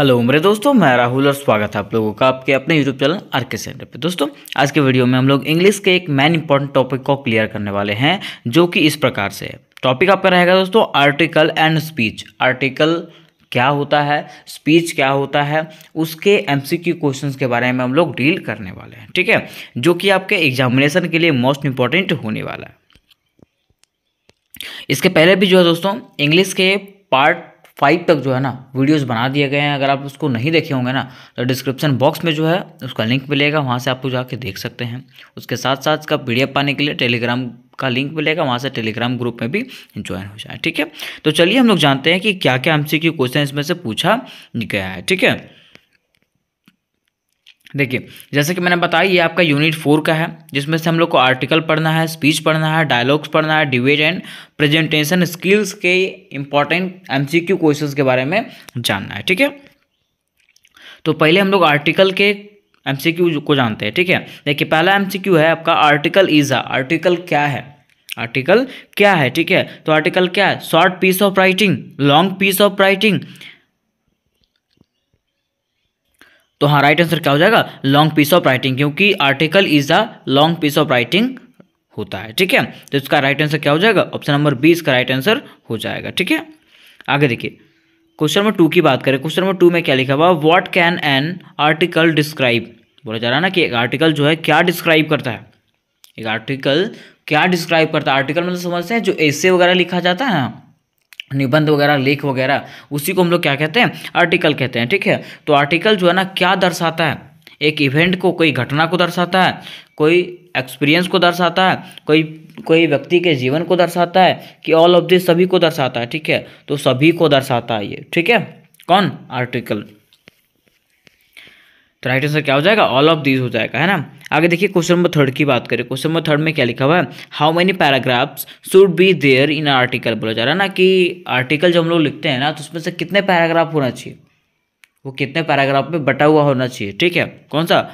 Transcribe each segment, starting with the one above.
Hello मेरे दोस्तों मैं राहुल और स्वागत है आप लोगों का आपके अपने YouTube channel R K centre पर दोस्तों आज के वीडियो में हम लोग इंग्लिश के एक मैन इंपॉर्टेंट टॉपिक को क्लियर करने वाले हैं जो कि इस प्रकार से है टॉपिक आपका रहेगा दोस्तों आर्टिकल एंड स्पीच आर्टिकल क्या होता है स्पीच क्या होता है उसके एम सी क्यू क्वेश्चन के बारे में हम लोग डील करने वाले हैं ठीक है जो कि आपके एग्जामिनेशन के लिए मोस्ट इम्पॉर्टेंट होने वाला है इसके पहले भी जो है दोस्तों इंग्लिश के पार्ट फाइव तक जो है ना वीडियोस बना दिए गए हैं अगर आप उसको नहीं देखे होंगे ना तो डिस्क्रिप्शन बॉक्स में जो है उसका लिंक मिलेगा वहाँ से आप जाके देख सकते हैं उसके साथ साथ इसका पी पाने के लिए टेलीग्राम का लिंक मिलेगा वहाँ से टेलीग्राम ग्रुप में भी ज्वाइन हो जाए ठीक है तो चलिए हम लोग जानते हैं कि क्या क्या एम क्वेश्चन इसमें से पूछा गया है ठीक है देखिए जैसे कि मैंने बताया ये आपका यूनिट फोर का है जिसमें से हम लोग को आर्टिकल पढ़ना है स्पीच पढ़ना है डायलॉग्स पढ़ना है डिबेट एंड प्रेजेंटेशन स्किल्स के इंपॉर्टेंट एमसीक्यू क्वेश्चंस के बारे में जानना है ठीक है तो पहले हम लोग आर्टिकल के एमसीक्यू को जानते हैं ठीक है देखिए पहला क्यू है आपका आर्टिकल इज आर्टिकल क्या है आर्टिकल क्या है ठीक है तो आर्टिकल क्या है short piece of writing long piece of writing तो हाँ राइट आंसर क्या हो जाएगा लॉन्ग पीस ऑफ राइटिंग क्योंकि article is a long piece of writing होता है ठीक है तो इसका राइट आंसर क्या हो जाएगा ऑप्शन नंबर बी इसका राइट आंसर हो जाएगा ठीक है आगे देखिए क्वेश्चन नंबर टू की बात करें क्वेश्चन नंबर टू में क्या लिखा हुआ what can an article describe बोला जा रहा है ना कि एक आर्टिकल जो है क्या डिस्क्राइब करता है एक आर्टिकल क्या डिस्क्राइब करता है आर्टिकल मतलब समझते हैं जो ऐसे वगैरह लिखा जाता है ना हाँ। निबंध वगैरह लेख वगैरह उसी को हम लोग क्या कहते हैं आर्टिकल कहते हैं ठीक है तो आर्टिकल जो है ना क्या दर्शाता है एक इवेंट को कोई घटना को दर्शाता है कोई एक्सपीरियंस को दर्शाता है कोई कोई व्यक्ति के जीवन को दर्शाता है कि ऑल ऑफ दिस सभी को दर्शाता है ठीक है तो सभी को दर्शाता है ये ठीक है कौन आर्टिकल तो राइट आंसर क्या हो जाएगा ऑल ऑफ दीज हो जाएगा है ना आगे देखिए क्वेश्चन नंबर थर्ड की बात करें क्वेश्चन नंबर थर्ड में क्या लिखा हुआ है how many paragraphs should be there in article बोला जा रहा है ना कि आर्टिकल जो हम लोग लिखते हैं ना तो उसमें से कितने पैराग्राफ होना चाहिए वो कितने पैराग्राफ में बटा हुआ होना चाहिए ठीक है कौन सा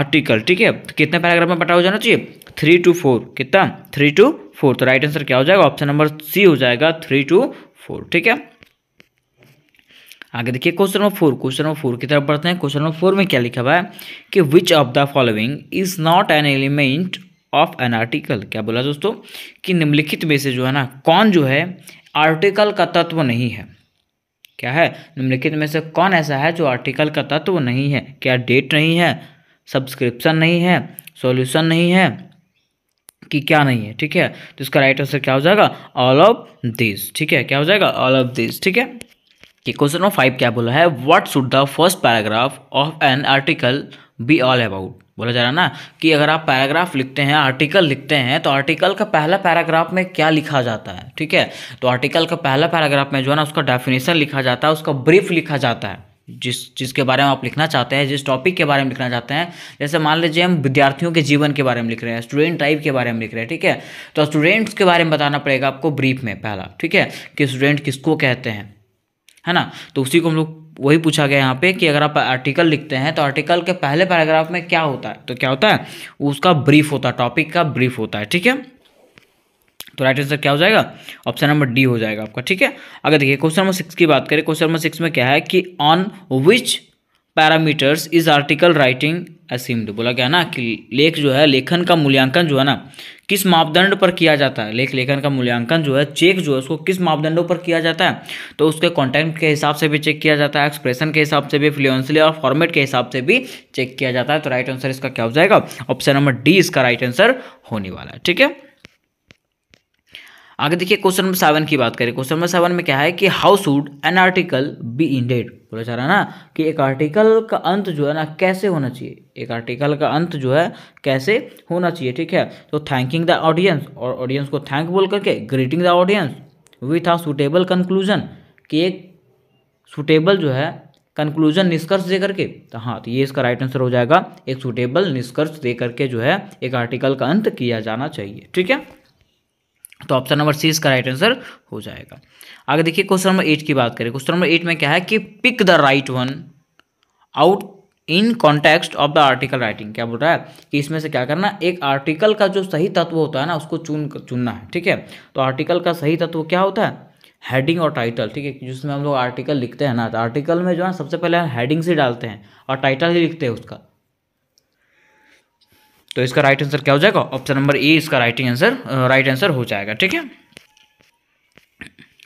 आर्टिकल ठीक है तो कितने पैराग्राफ में बटा हुआ जाना चाहिए थ्री टू फोर कितना थ्री टू फोर तो राइट आंसर क्या हो जाएगा ऑप्शन नंबर सी हो जाएगा थ्री टू फोर ठीक है आगे देखिए question number four question number four की तरफ बढ़ते हैं क्वेश्चन नंबर फोर में क्या लिखा हुआ है कि which of the following is not an element of an article क्या बोला दोस्तों कि निम्नलिखित में से जो है ना कौन जो है आर्टिकल का तत्व नहीं है क्या है निम्नलिखित में से कौन ऐसा है जो आर्टिकल का तत्व नहीं है क्या डेट नहीं है सब्सक्रिप्शन नहीं है सॉल्यूशन नहीं है कि क्या नहीं है ठीक है तो इसका राइट आंसर क्या हो जाएगा ऑल ऑफ दिस ठीक है क्या हो जाएगा ऑल ऑफ दिस ठीक है कि क्वेश्चन नंबर फाइव क्या बोला है what should the first paragraph of an article be all about बोला जा रहा है ना कि अगर आप पैराग्राफ लिखते हैं आर्टिकल लिखते हैं तो आर्टिकल का पहला पैराग्राफ में क्या लिखा जाता है ठीक है तो आर्टिकल का पहला पैराग्राफ में जो है ना उसका डेफिनेशन लिखा जाता है उसका ब्रीफ लिखा जाता है जिस जिसके बारे में आप लिखना चाहते हैं जिस टॉपिक के बारे में लिखना चाहते हैं जैसे मान लीजिए हम विद्यार्थियों के जीवन के बारे में लिख रहे हैं स्टूडेंट टाइप के बारे में लिख रहे हैं ठीक है तो स्टूडेंट्स के बारे में बताना पड़ेगा आपको ब्रीफ में पहला ठीक है कि स्टूडेंट किसको कहते हैं है ना तो उसी को हम लोग वही पूछा गया यहाँ पे कि अगर आप आर्टिकल लिखते हैं तो आर्टिकल के पहले पैराग्राफ में क्या होता है तो क्या होता है उसका ब्रीफ होता है टॉपिक का ब्रीफ होता है ठीक है तो राइट आंसर क्या हो जाएगा ऑप्शन नंबर डी हो जाएगा आपका ठीक है अगर देखिए क्वेश्चन नंबर सिक्स की बात करें क्वेश्चन नंबर सिक्स में क्या है कि on which parameters is article writing assessed बोला गया ना कि लेख जो है लेखन का मूल्यांकन जो है ना किस मापदंड पर किया जाता है लेख लेखन का मूल्यांकन जो है चेक जो है उसको किस मापदंडों पर किया जाता है तो उसके कॉन्टेंट के हिसाब से भी चेक किया जाता है एक्सप्रेशन के हिसाब से भी फ्लुएंसली और फॉर्मेट के हिसाब से भी चेक किया जाता है तो राइट आंसर इसका क्या हो जाएगा ऑप्शन नंबर डी इसका राइट आंसर होने वाला है ठीक है आगे देखिए क्वेश्चन नंबर सेवन की बात करें क्वेश्चन नंबर सेवन में क्या है कि how should an article be ended बोला जा रहा है ना कि एक आर्टिकल का अंत जो है ना कैसे होना चाहिए एक आर्टिकल का अंत जो है कैसे होना चाहिए ठीक है तो थैंकिंग द ऑडियंस और ऑडियंस को थैंक बोल करके greeting the audience with a suitable conclusion कि एक सुटेबल जो है कंक्लूजन निष्कर्ष दे करके तो हाँ तो ये इसका राइट आंसर हो जाएगा एक सुटेबल निष्कर्ष दे करके जो है एक आर्टिकल का अंत किया जाना चाहिए ठीक है तो ऑप्शन नंबर सी इसका राइट आंसर हो जाएगा आगे देखिए क्वेश्चन नंबर एट की बात करें क्वेश्चन नंबर एट में क्या है कि pick the right one out in context of the article writing क्या बोल रहा है कि इसमें से क्या करना एक आर्टिकल का जो सही तत्व होता है ना उसको चुन चुनना है ठीक है तो आर्टिकल का सही तत्व क्या होता है हेडिंग और टाइटल ठीक है जिसमें हम लोग आर्टिकल लिखते हैं ना तो आर्टिकल में जो है सबसे पहले हेडिंग से डालते हैं और टाइटल ही लिखते हैं उसका तो इसका राइट आंसर क्या हो जाएगा ऑप्शन नंबर ए इसका राइटिंग आंसर राइट आंसर हो जाएगा ठीक है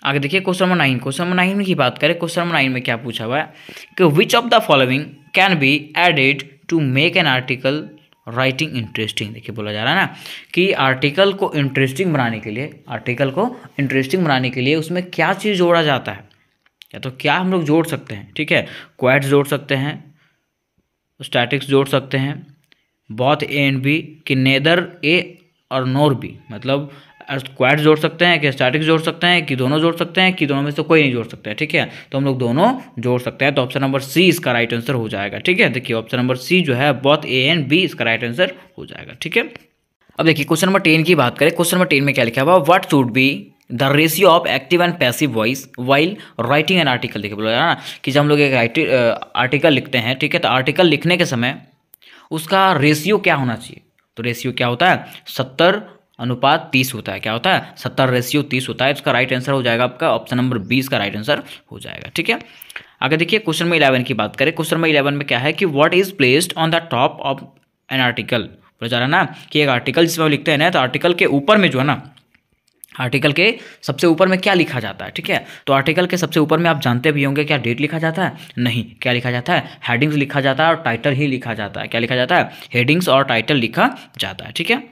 आगे देखिए question number nine question number nine की बात करें क्वेश्चन नंबर नाइन में क्या पूछा हुआ है कि which of the following can be added to make an article writing interesting देखिए बोला जा रहा है ना कि आर्टिकल को इंटरेस्टिंग बनाने के लिए आर्टिकल को इंटरेस्टिंग बनाने के लिए उसमें क्या चीज़ जोड़ा जाता है या तो क्या हम लोग जोड़ सकते हैं ठीक है क्वेट्स जोड़ सकते हैं स्टैटिक्स जोड़ सकते हैं बॉथ ए एंड बी कि नेदर ए और नोर बी मतलब क्वाइट जोड़ सकते हैं कि स्टैटिक जोड़ सकते हैं कि दोनों जोड़ सकते हैं कि दोनों में से कोई नहीं जोड़ सकता है ठीक है तो हम लोग दोनों जोड़ सकते हैं तो ऑप्शन नंबर सी इसका राइट आंसर हो जाएगा ठीक है देखिए ऑप्शन नंबर सी जो है बॉथ ए एंड बी इसका राइट आंसर हो जाएगा ठीक है अब देखिए क्वेश्चन नंबर टेन की बात करें क्वेश्चन नंबर टेन में क्या लिखा हुआ what should be the ratio of active and passive voice while writing an article देखिए बोला ना कि जब हम लोग एक आर्टिकल लिखते हैं ठीक है तो आर्टिकल लिखने के समय उसका रेशियो क्या होना चाहिए तो रेशियो क्या होता है सत्तर अनुपात तीस होता है क्या होता है सत्तर रेशियो तीस होता है इसका राइट आंसर हो जाएगा आपका ऑप्शन नंबर बीस का राइट आंसर हो जाएगा ठीक है आगे देखिए क्वेश्चन नंबर इलेवन की बात करें क्वेश्चन नंबर इलेवन में क्या है कि what is placed on the top of an article बोला जा रहा है ना कि एक आर्टिकल जिसमें लिखते हैं ना तो आर्टिकल के ऊपर में जो है ना आर्टिकल के सबसे ऊपर में क्या लिखा जाता है ठीक है तो आर्टिकल के सबसे ऊपर में आप जानते भी होंगे क्या डेट लिखा जाता है नहीं क्या लिखा जाता है हेडिंग्स लिखा जाता है और टाइटल ही लिखा जाता है क्या लिखा जाता है हेडिंग्स और टाइटल लिखा जाता है ठीक है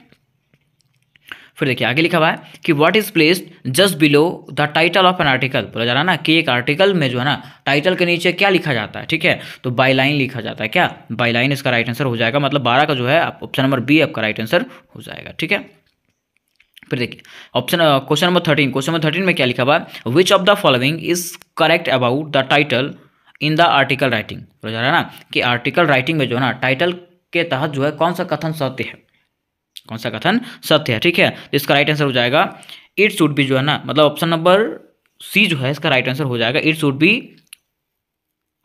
फिर देखिए आगे लिखा हुआ है कि what is placed just below the title of an article बोला जा रहा है ना कि एक आर्टिकल में जो है ना टाइटल के नीचे क्या लिखा जाता है ठीक है तो बाई लाइन लिखा जाता है क्या बाई लाइन इसका राइट आंसर हो जाएगा मतलब बारह का जो है ऑप्शन नंबर बी आपका राइट आंसर हो जाएगा ठीक है फिर देखिए option question number thirteen question number thirteen में क्या लिखा हुआ which of the following is correct about the title in the article writing जा रहा है ना कि आर्टिकल राइटिंग में जो है ना टाइटल के तहत जो है कौन सा कथन सत्य है कौन सा कथन सत्य है ठीक है तो इसका राइट आंसर हो जाएगा इट शुड बी जो है ना मतलब ऑप्शन नंबर सी जो है इसका राइट आंसर हो जाएगा it should be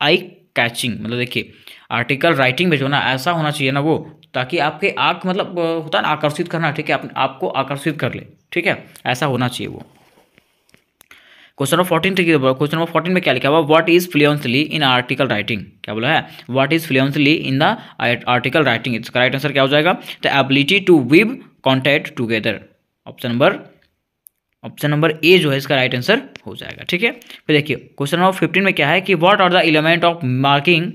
eye catching मतलब देखिए आर्टिकल राइटिंग में जो है ना ऐसा होना चाहिए ना वो ताकि आपके आँख मतलब होता है ना आकर्षित करना ठीक है आप, आपको आकर्षित कर ले ठीक है ऐसा होना चाहिए वो क्वेश्चन नंबर फोर्टीन ठीक है क्वेश्चन नंबर फोर्टीन में क्या लिखा हुआ what is fluently in article writing क्या बोला है what is fluently in the article writing इसका राइट आंसर क्या हो जाएगा the ability to weave contact together option number option number A जो है इसका राइट आंसर हो जाएगा ठीक है फिर देखिए क्वेश्चन नंबर फिफ्टीन में क्या है कि what are the element of marking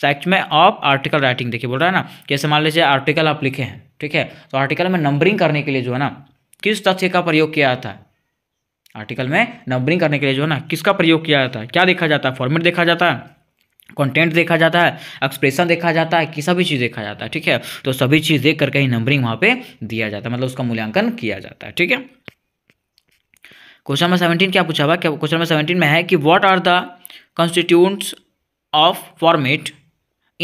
सेक्च में आप आर्टिकल राइटिंग देखिए बोल रहा है ना कैसे मान लीजिए आर्टिकल आप लिखे हैं ठीक है तो आर्टिकल में नंबरिंग करने के लिए जो है ना किस तथ्य का प्रयोग किया जाता है आर्टिकल में नंबरिंग करने के लिए जो है ना किसका प्रयोग किया जाता है क्या देखा जाता है फॉर्मेट देखा जाता है कंटेंट देखा जाता है एक्सप्रेशन देखा जाता है कि सभी चीज़ देखा जाता है ठीक है तो सभी चीज़ देख करके ही नंबरिंग वहाँ पे दिया जाता है मतलब उसका मूल्यांकन किया जाता है ठीक है क्वेश्चन नंबर सेवनटीन क्या पूछा हुआ क्या क्वेश्चन नंबर सेवनटीन में है कि what are the constituents of format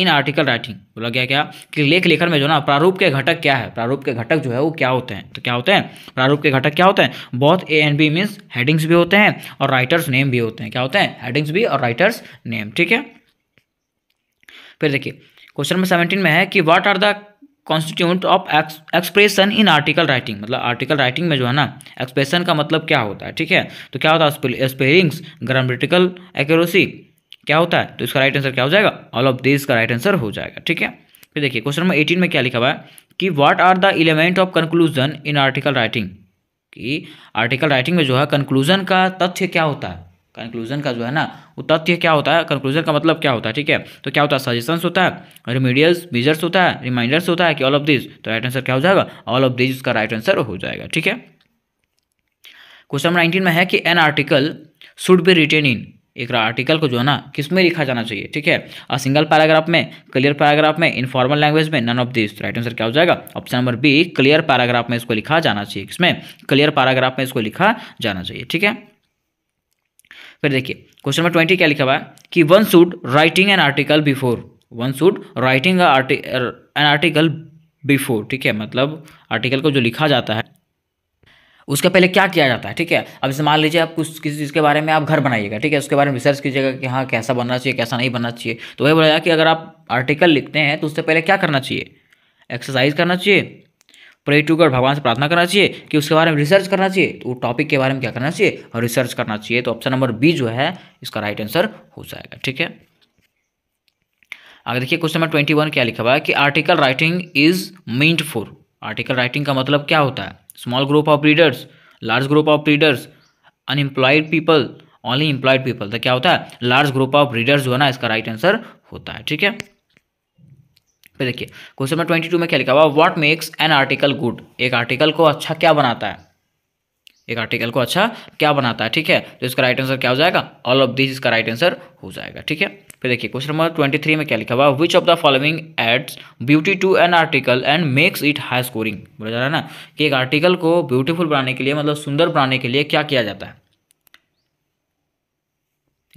in article writing बोला गया क्या कि लेख लेखन में जो ना प्रारूप के घटक क्या है प्रारूप के घटक जो है वो क्या होते हैं तो क्या होते हैं प्रारूप के घटक क्या होते हैं बहुत A and B means headings भी होते हैं और राइटर्स नेम भी होते हैं क्या होते हैं हेडिंग्स भी और राइटर्स नेम ठीक है फिर देखिए क्वेश्चन नंबर सेवनटीन में है कि what are the constituent of expression in article writing मतलब आर्टिकल राइटिंग में जो है ना एक्सप्रेशन का मतलब क्या होता है ठीक है तो क्या होता है स्पेलिंग्स ग्रामेटिकल एक्यूरेसी क्या होता है तो इसका राइट आंसर क्या हो जाएगा ऑल ऑफ दिस का राइट आंसर हो जाएगा ठीक है फिर देखिए क्वेश्चन नंबर एटीन में क्या लिखा हुआ है कि what are the element of conclusion in article writing कि आर्टिकल राइटिंग में जो है कंक्लूजन का तथ्य क्या होता है कंक्लूजन का जो है ना वो तथ्य क्या होता है कंक्लूजन का मतलब क्या होता है ठीक है तो क्या होता है सजेशंस होता है रिमीडियल्स मेजर्स होता है रिमाइंडर्स होता है कि ऑल ऑफ दिस तो राइट आंसर क्या हो जाएगा ऑल ऑफ दिस उसका राइट आंसर हो जाएगा ठीक है क्वेश्चन नंबर नाइनटीन में है कि an article should be written in एक आर्टिकल को जो है ना किस में लिखा जाना चाहिए ठीक है अ सिंगल पैराग्राफ में क्लियर पैराग्राफ में इनफॉर्मल लैंग्वेज में none of this right answer क्या हो जाएगा option number B clear paragraph में इसको लिखा जाना चाहिए किसमें क्लियर पैराग्राफ में इसको लिखा जाना चाहिए ठीक है फिर देखिए क्वेश्चन नंबर ट्वेंटी क्या लिखा हुआ है कि one should writing an article before one should writing an article before ठीक है मतलब आर्टिकल को जो लिखा जाता है उसका पहले क्या किया जाता है ठीक है अब इसे मान लीजिए आप कुछ किसी चीज़ के बारे में आप घर बनाइएगा ठीक है उसके बारे में रिसर्च कीजिएगा कि हाँ कैसा बनना चाहिए कैसा नहीं बनना चाहिए तो वही बोला कि अगर आप आर्टिकल लिखते हैं तो उससे पहले क्या करना चाहिए एक्सरसाइज करना चाहिए प्रे टू गॉड भगवान से प्रार्थना करना चाहिए कि उसके बारे में रिसर्च करना चाहिए तो टॉपिक के बारे में क्या करना चाहिए और रिसर्च करना चाहिए तो ऑप्शन नंबर बी जो है इसका राइट आंसर हो जाएगा ठीक है आगे देखिए क्वेश्चन नंबर ट्वेंटी वन क्या लिखा हुआ है कि article writing is meant for article writing का मतलब क्या होता है small group of breeders large group of breeders unemployed people only employed people तो क्या होता है लार्ज ग्रुप ऑफ रीडर्स जो है ना इसका राइट right आंसर होता है ठीक है फिर देखिए क्वेश्चन नंबर ट्वेंटी टू में क्या लिखा हुआ what makes an article good एक आर्टिकल को अच्छा क्या बनाता है एक आर्टिकल को अच्छा क्या बनाता है ठीक है तो इसका राइट आंसर क्या हो जाएगा ऑल ऑफ दिस इसका राइट आंसर हो जाएगा ठीक है फिर देखिए क्वेश्चन नंबर ट्वेंटी थ्री में क्या लिखा हुआ which of the following adds beauty to an article and makes it high scoring बोला जा रहा है ना कि एक आर्टिकल को ब्यूटीफुल बनाने के लिए मतलब सुंदर बनाने के लिए क्या किया जाता है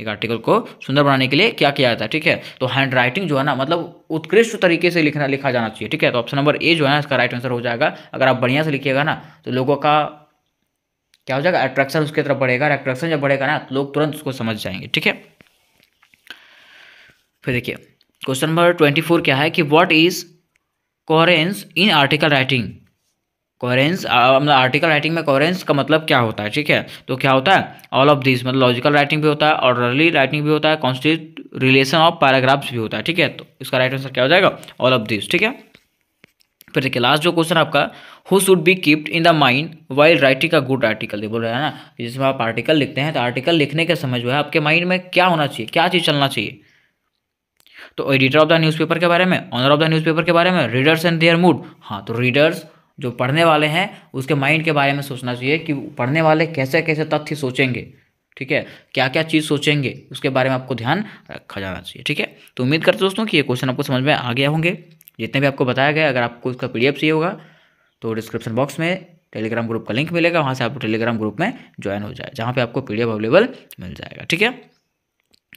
एक आर्टिकल को सुंदर बनाने के लिए क्या किया जाता है ठीक है तो हैंड राइटिंग जो है ना मतलब उत्कृष्ट तरीके से लिखना लिखा जाना चाहिए ठीक है तो ऑप्शन नंबर ए जो है ना इसका राइट आंसर हो जाएगा अगर आप बढ़िया से लिखिएगा ना तो लोगों का क्या हो जाएगा अट्रैक्शन उसके तरफ बढ़ेगा अट्रैक्शन जब बढ़ेगा ना तो लोग तुरंत उसको समझ जाएंगे ठीक है फिर देखिए क्वेश्चन नंबर ट्वेंटी फोर क्या है कि what is coherence in article writing coherence मतलब आर्टिकल राइटिंग में कॉरेंस का मतलब क्या होता है ठीक है तो क्या होता है ऑल ऑफ दिस मतलब लॉजिकल राइटिंग भी होता है ऑर्डरली राइटिंग भी होता है कॉन्स्टिट रिलेशन ऑफ पैराग्राफ्स भी होता है ठीक है तो इसका राइट आंसर क्या हो जाएगा ऑल ऑफ दिस ठीक है फिर देखिए लास्ट जो क्वेश्चन आपका who should be kept in the mind while writing a good article ये बोल रहे हैं ना जिसमें आप आर्टिकल लिखते हैं तो आर्टिकल लिखने के समय जो है आपके माइंड में क्या होना चाहिए क्या चीज़ चलना चाहिए तो एडिटर ऑफ द न्यूज़पेपर के बारे में ऑनर ऑफ द न्यूज़पेपर के बारे में रीडर्स एंड देयर मूड हाँ तो रीडर्स जो पढ़ने वाले हैं उसके माइंड के बारे में सोचना चाहिए कि पढ़ने वाले कैसे कैसे तथ्य सोचेंगे ठीक है क्या क्या चीज़ सोचेंगे उसके बारे में आपको ध्यान रखा जाना चाहिए ठीक है तो उम्मीद करते दोस्तों कि ये क्वेश्चन आपको समझ में आ गया होंगे जितने भी आपको बताया गया अगर आपको उसका पी चाहिए होगा तो डिस्क्रिप्शन बॉक्स में टेलीग्राम ग्रुप का लिंक मिलेगा वहाँ से आप टेलीग्राम ग्रुप में ज्वाइन हो जाए जहाँ पे आपको पीडीएफ अवेलेबल मिल जाएगा ठीक है